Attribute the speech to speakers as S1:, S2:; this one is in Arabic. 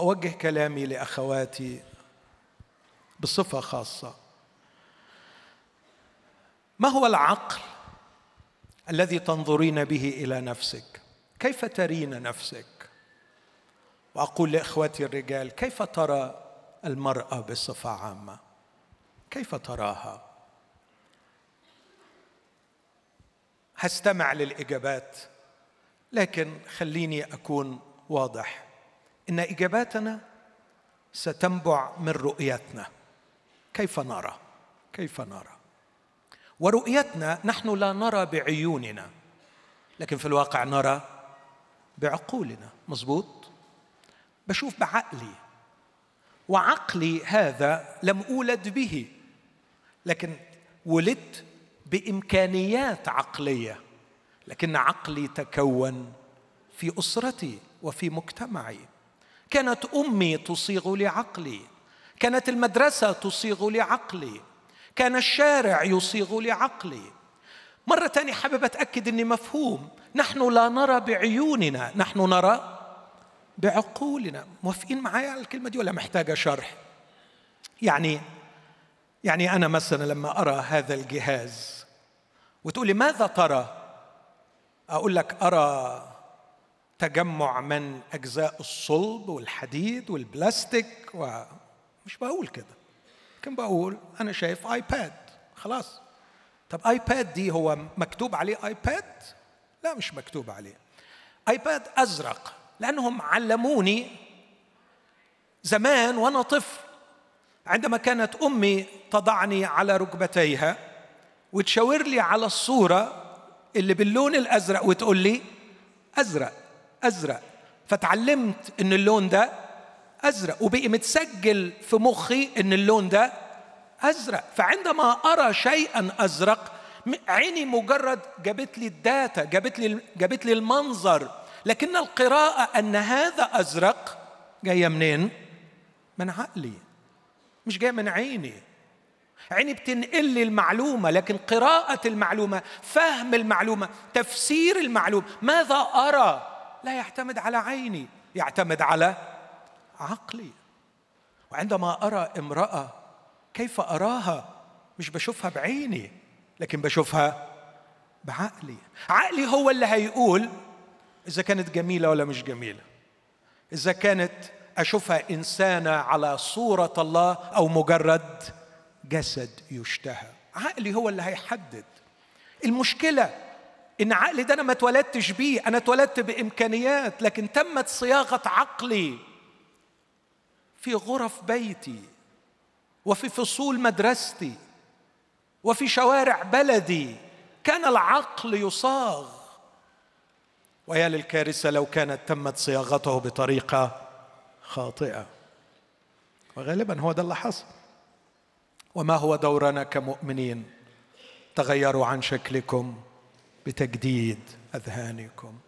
S1: أوجه كلامي لأخواتي بصفة خاصة ما هو العقل الذي تنظرين به إلى نفسك كيف ترين نفسك وأقول لإخواتي الرجال كيف ترى المرأة بصفة عامة كيف تراها هستمع للإجابات لكن خليني أكون واضح ان اجاباتنا ستنبع من رؤيتنا كيف نرى كيف نرى ورؤيتنا نحن لا نرى بعيوننا لكن في الواقع نرى بعقولنا مظبوط بشوف بعقلي وعقلي هذا لم اولد به لكن ولدت بامكانيات عقليه لكن عقلي تكون في اسرتي وفي مجتمعي كانت امي تصيغ لي عقلي كانت المدرسه تصيغ لي عقلي كان الشارع يصيغ لي عقلي مره ثانيه حابب اتاكد اني مفهوم نحن لا نرى بعيوننا نحن نرى بعقولنا موافقين معايا على الكلمه دي ولا محتاجه شرح يعني يعني انا مثلا لما ارى هذا الجهاز وتقولي ماذا ترى اقول لك ارى تجمع من أجزاء الصلب والحديد والبلاستيك ومش بقول كده لكن بقول أنا شايف آيباد خلاص طب آيباد دي هو مكتوب عليه آيباد؟ لا مش مكتوب عليه آيباد أزرق لأنهم علموني زمان وأنا طفل عندما كانت أمي تضعني على ركبتيها وتشاور لي على الصورة اللي باللون الأزرق وتقول لي أزرق ازرق فتعلمت ان اللون ده ازرق وبقي متسجل في مخي ان اللون ده ازرق فعندما ارى شيئا ازرق عيني مجرد جابت لي الداتا جابت لي جابت لي المنظر لكن القراءه ان هذا ازرق جايه منين من عقلي مش جايه من عيني عيني بتنقل لي المعلومه لكن قراءه المعلومه فهم المعلومه تفسير المعلومه ماذا ارى لا يعتمد على عيني يعتمد على عقلي وعندما أرى امرأة كيف أراها مش بشوفها بعيني لكن بشوفها بعقلي عقلي هو اللي هيقول إذا كانت جميلة ولا مش جميلة إذا كانت أشوفها إنسانة على صورة الله أو مجرد جسد يشتهى عقلي هو اللي هيحدد المشكلة ان عقلي ده انا ما اتولدتش بيه انا اتولدت بامكانيات لكن تمت صياغه عقلي في غرف بيتي وفي فصول مدرستي وفي شوارع بلدي كان العقل يصاغ ويا للكارثه لو كانت تمت صياغته بطريقه خاطئه وغالبا هو ده اللي حصل وما هو دورنا كمؤمنين تغيروا عن شكلكم بتجديد اذهانكم